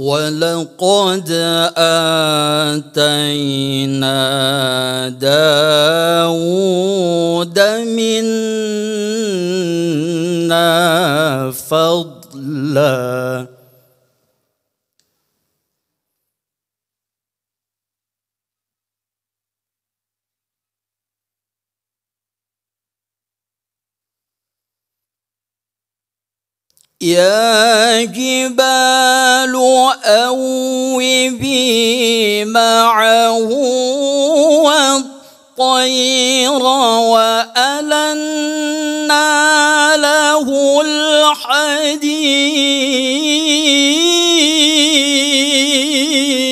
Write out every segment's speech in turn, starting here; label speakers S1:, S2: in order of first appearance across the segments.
S1: ولقد آتينا داود منا فضلاً يا جبال أوبي معه والطير وألنا له الحديد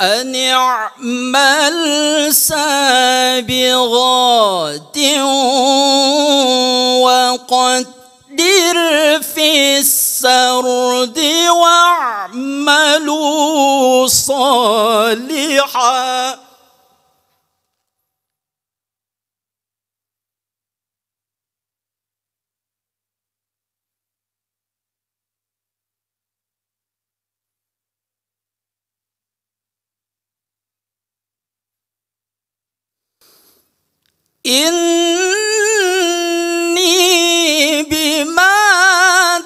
S1: أن اعمل سابغات وقدر في السرد واعملوا صالحاً إني بما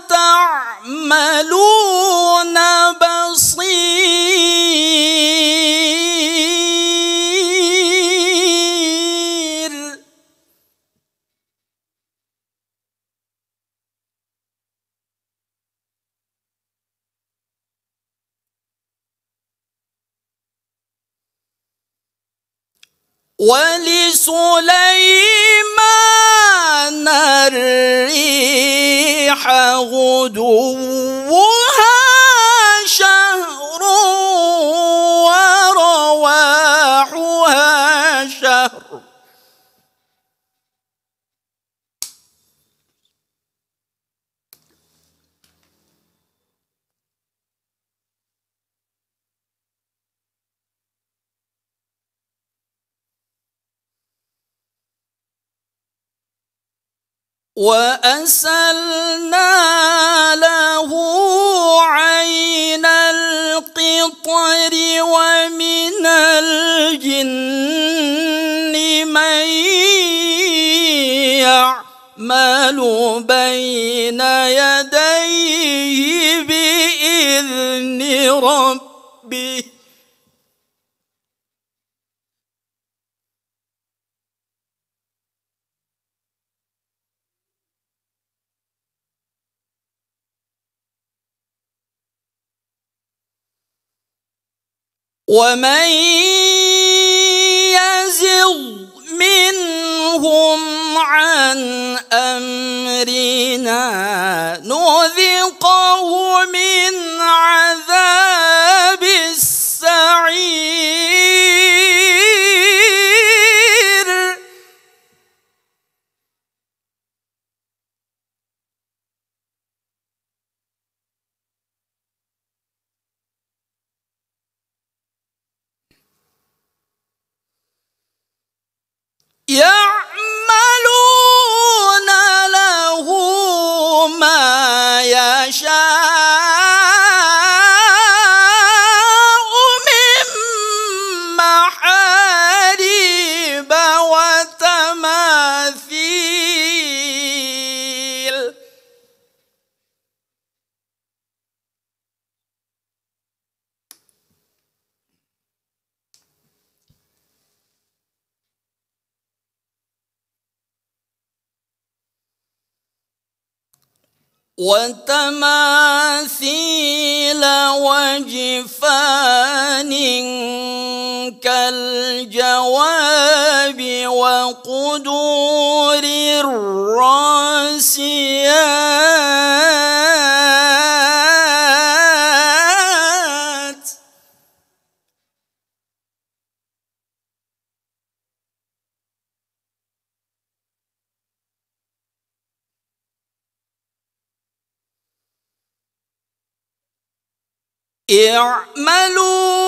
S1: تعملون بصير ولي سليمان الريح غدوا وأسلنا له عين القطر ومن الجن من يعمل بين يديه بإذن ربه ومن يزغ منهم عن أمرنا نذقه من وتماثيل وجفان كالجواب وقدور الراسيات اعملوا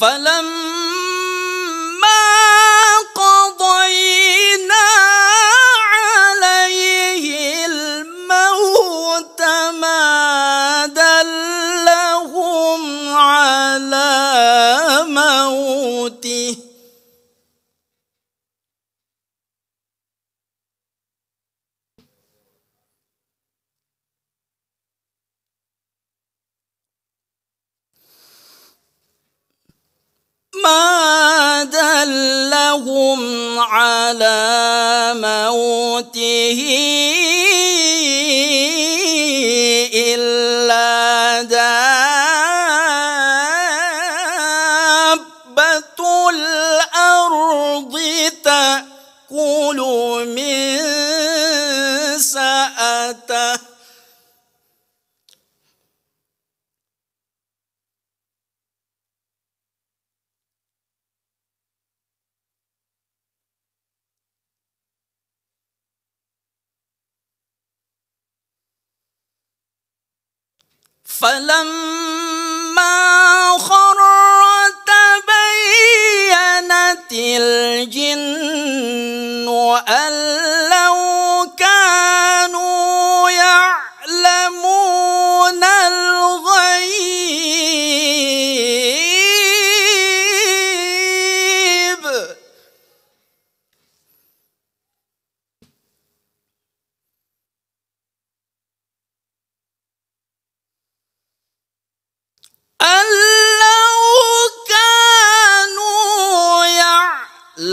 S1: فلما هم على موته إلا دابة الأرض تأكل من سأته فلما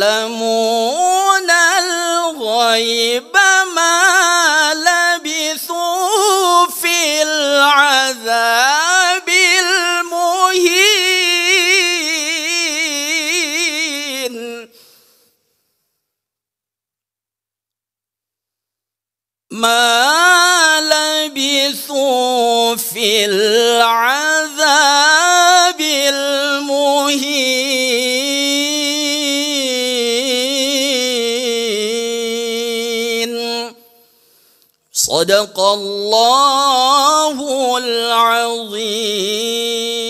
S1: يعلمون الغيب ما لبثوا في العذاب المهين ما لبثوا في العذاب صدق الله العظيم